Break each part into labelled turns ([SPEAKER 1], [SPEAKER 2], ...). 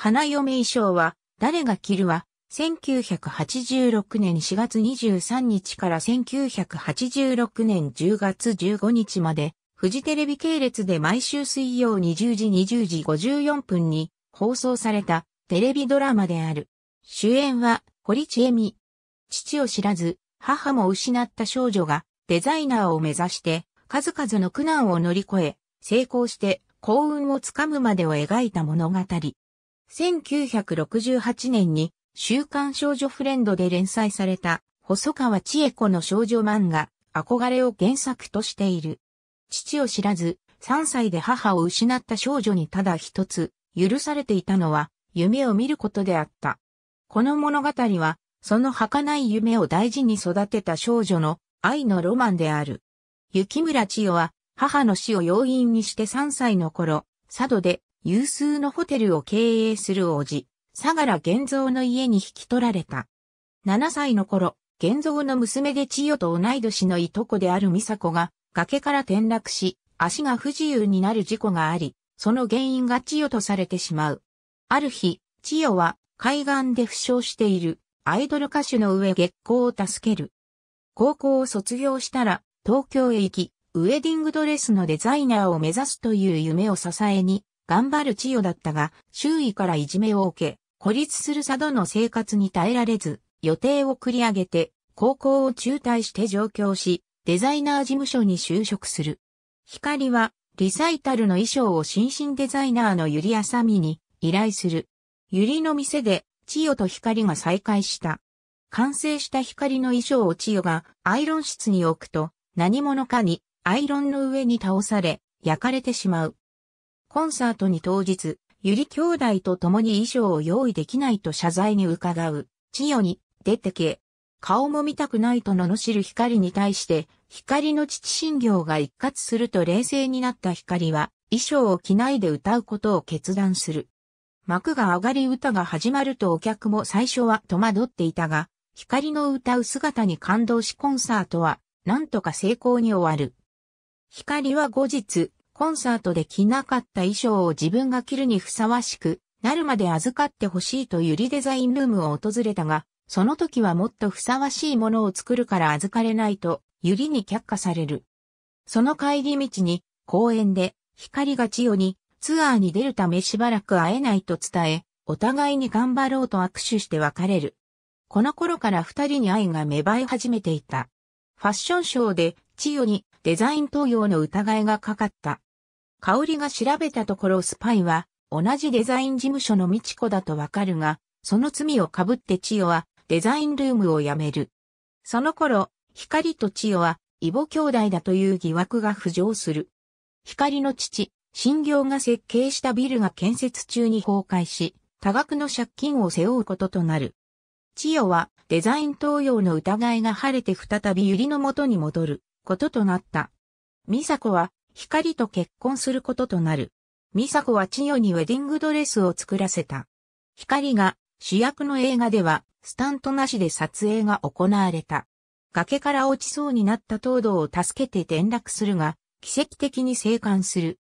[SPEAKER 1] 花嫁衣装は、誰が着るは、1986年4月23日から1986年10月15日まで、フジテレビ系列で毎週水曜20時20時54分に放送されたテレビドラマである。主演は堀ちえみ。父を知らず、母も失った少女がデザイナーを目指して数々の苦難を乗り越え、成功して幸運をつかむまでを描いた物語。1968年に週刊少女フレンドで連載された細川千恵子の少女漫画憧れを原作としている。父を知らず3歳で母を失った少女にただ一つ許されていたのは夢を見ることであった。この物語はその儚い夢を大事に育てた少女の愛のロマンである。雪村千代は母の死を要因にして3歳の頃、佐渡で有数のホテルを経営する王子、相良玄三の家に引き取られた。7歳の頃、玄三の娘で千代と同い年のいとこである美佐子が崖から転落し、足が不自由になる事故があり、その原因が千代とされてしまう。ある日、千代は海岸で負傷しているアイドル歌手の上月光を助ける。高校を卒業したら東京へ行き、ウェディングドレスのデザイナーを目指すという夢を支えに、頑張る千代だったが、周囲からいじめを受け、孤立する佐渡の生活に耐えられず、予定を繰り上げて、高校を中退して上京し、デザイナー事務所に就職する。光は、リサイタルの衣装を新進デザイナーのゆりあさみに依頼する。ゆりの店で、千代と光が再会した。完成した光の衣装を千代がアイロン室に置くと、何者かにアイロンの上に倒され、焼かれてしまう。コンサートに当日、ゆり兄弟と共に衣装を用意できないと謝罪に伺う。千代に、出てけ。顔も見たくないと罵る光に対して、光の父信行が一括すると冷静になった光は、衣装を着ないで歌うことを決断する。幕が上がり歌が始まるとお客も最初は戸惑っていたが、光の歌う姿に感動しコンサートは、なんとか成功に終わる。光は後日、コンサートで着なかった衣装を自分が着るにふさわしくなるまで預かってほしいとユリデザインルームを訪れたが、その時はもっとふさわしいものを作るから預かれないと、ユリに却下される。その帰り道に、公園で、光が千代に、ツアーに出るためしばらく会えないと伝え、お互いに頑張ろうと握手して別れる。この頃から二人に愛が芽生え始めていた。ファッションショーで、千代にデザイン登用の疑いがかかった。香りが調べたところスパイは同じデザイン事務所の美智子だとわかるが、その罪をかぶって千代はデザインルームを辞める。その頃、光と千代は異母兄弟だという疑惑が浮上する。光の父、新行が設計したビルが建設中に崩壊し、多額の借金を背負うこととなる。千代はデザイン東用の疑いが晴れて再び百合の元に戻ることとなった。美佐子は光と結婚することとなる。美佐子は千代にウェディングドレスを作らせた。光が主役の映画ではスタントなしで撮影が行われた。崖から落ちそうになった東堂を助けて転落するが、奇跡的に生還する。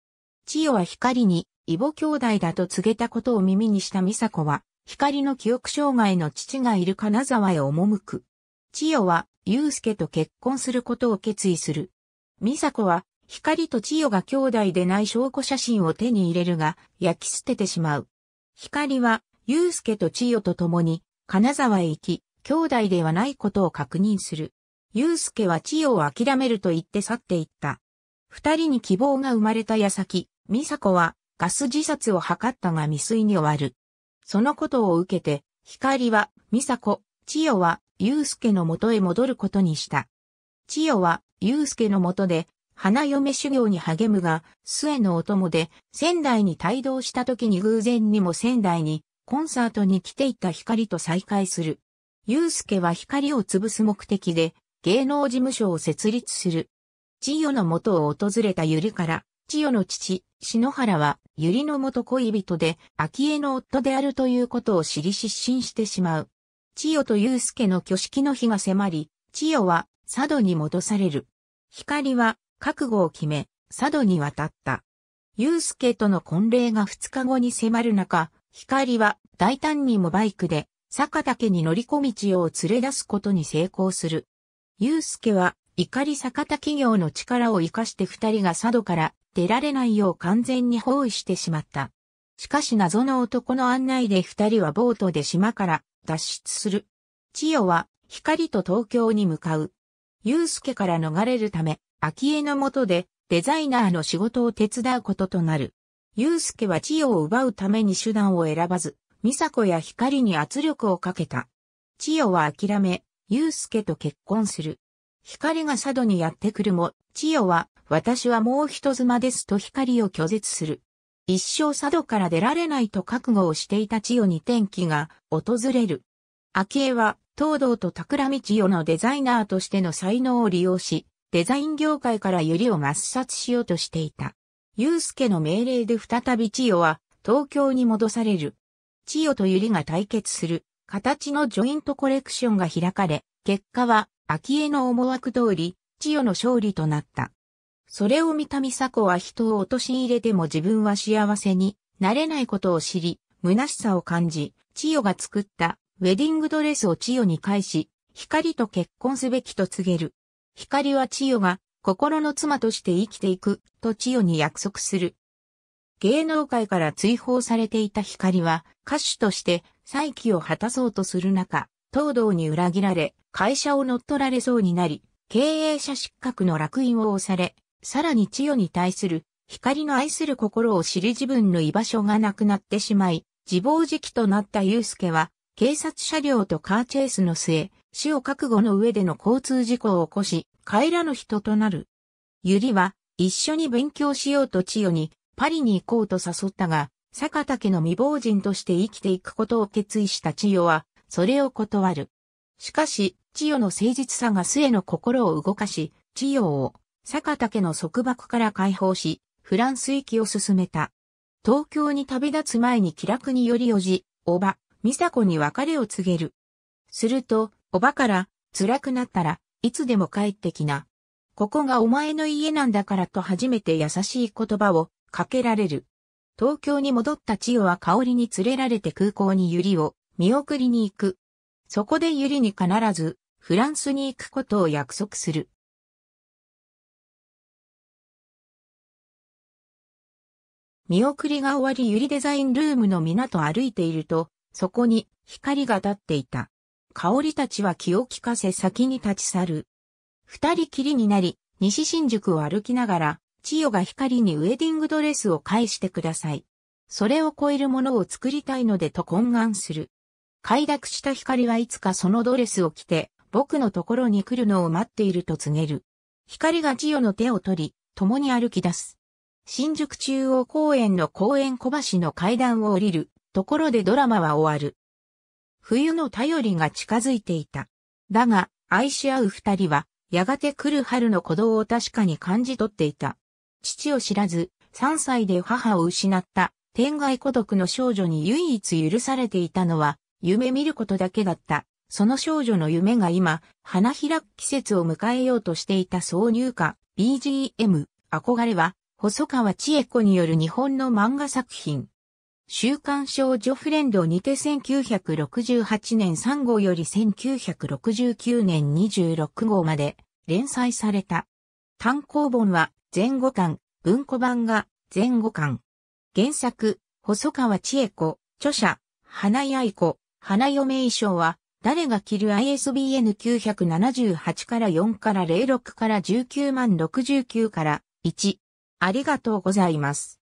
[SPEAKER 1] 千代は光に、異母兄弟だと告げたことを耳にした美佐子は、光の記憶障害の父がいる金沢へ赴く。千代は、祐介と結婚することを決意する。美佐子は、光と千代が兄弟でない証拠写真を手に入れるが、焼き捨ててしまう。光は、祐介と千代と共に、金沢へ行き、兄弟ではないことを確認する。祐介は千代を諦めると言って去っていった。二人に希望が生まれた矢先、美佐子はガス自殺を図ったが未遂に終わる。そのことを受けて、光は、美佐子、千代は、祐介の元へ戻ることにした。千代は、祐介の元で、花嫁修行に励むが、末のお供で、仙台に帯同した時に偶然にも仙台に、コンサートに来ていた光と再会する。祐介は光を潰す目的で、芸能事務所を設立する。千代の元を訪れた百合から、千代の父、篠原は、百合の元恋人で、秋江の夫であるということを知り失神してしまう。千代と祐介の挙式の日が迫り、千代は、佐渡に戻される。光は、覚悟を決め、佐渡に渡った。祐介との婚礼が2日後に迫る中、光は大胆にもバイクで、坂竹に乗り込み千代を連れ出すことに成功する。祐介は、怒り坂田企業の力を活かして二人が佐渡から出られないよう完全に包囲してしまった。しかし謎の男の案内で二人はボートで島から脱出する。千代は光と東京に向かう。祐介から逃れるため、昭恵のもとでデザイナーの仕事を手伝うこととなる。祐介は千代を奪うために手段を選ばず、美佐子や光に圧力をかけた。千代は諦め、祐介と結婚する。光が佐渡にやってくるも、千代は、私はもう人妻ですと光を拒絶する。一生佐渡から出られないと覚悟をしていた千代に転機が訪れる。昭恵は、東堂と企み千代のデザイナーとしての才能を利用し、デザイン業界から百合を抹殺しようとしていた。スケの命令で再び千代は東京に戻される。千代と百合が対決する形のジョイントコレクションが開かれ、結果は秋江の思惑通り千代の勝利となった。それを見た美佐子は人を陥れても自分は幸せになれないことを知り、虚しさを感じ、千代が作ったウェディングドレスを千代に返し、光と結婚すべきと告げる。光は千代が心の妻として生きていくと千代に約束する。芸能界から追放されていた光は歌手として再起を果たそうとする中、東堂に裏切られ、会社を乗っ取られそうになり、経営者失格の落印を押され、さらに千代に対する光の愛する心を知り自分の居場所がなくなってしまい、自暴自棄となった祐介は、警察車両とカーチェイスの末、死を覚悟の上での交通事故を起こし、帰らぬ人となる。ゆりは、一緒に勉強しようと千代に、パリに行こうと誘ったが、坂竹の未亡人として生きていくことを決意した千代は、それを断る。しかし、千代の誠実さが末の心を動かし、千代を、坂竹の束縛から解放し、フランス行きを進めた。東京に旅立つ前に気楽によりおじ、おば、美佐子に別れを告げる。すると、おばから、辛くなったら、いつでも帰ってきな。ここがお前の家なんだからと初めて優しい言葉をかけられる。東京に戻った千代は香りに連れられて空港にユリを見送りに行く。そこでユリに必ずフランスに行くことを約束する。見送りが終わりユリデザインルームの港歩いていると、そこに光が立っていた。香りたちは気を利かせ先に立ち去る。二人きりになり、西新宿を歩きながら、千代が光にウェディングドレスを返してください。それを超えるものを作りたいのでと懇願する。快諾した光はいつかそのドレスを着て、僕のところに来るのを待っていると告げる。光が千代の手を取り、共に歩き出す。新宿中央公園の公園小橋の階段を降りるところでドラマは終わる。冬の頼りが近づいていた。だが、愛し合う二人は、やがて来る春の鼓動を確かに感じ取っていた。父を知らず、三歳で母を失った、天外孤独の少女に唯一許されていたのは、夢見ることだけだった。その少女の夢が今、花開く季節を迎えようとしていた挿入歌、BGM、憧れは、細川千恵子による日本の漫画作品。週刊少女フレンドにて1968年3号より1969年26号まで連載された。単行本は前後巻、文庫版が前後巻。原作、細川千恵子、著者、花屋子、花嫁衣装は、誰が着る ISBN 978から4から06から19万69から1。ありがとうございます。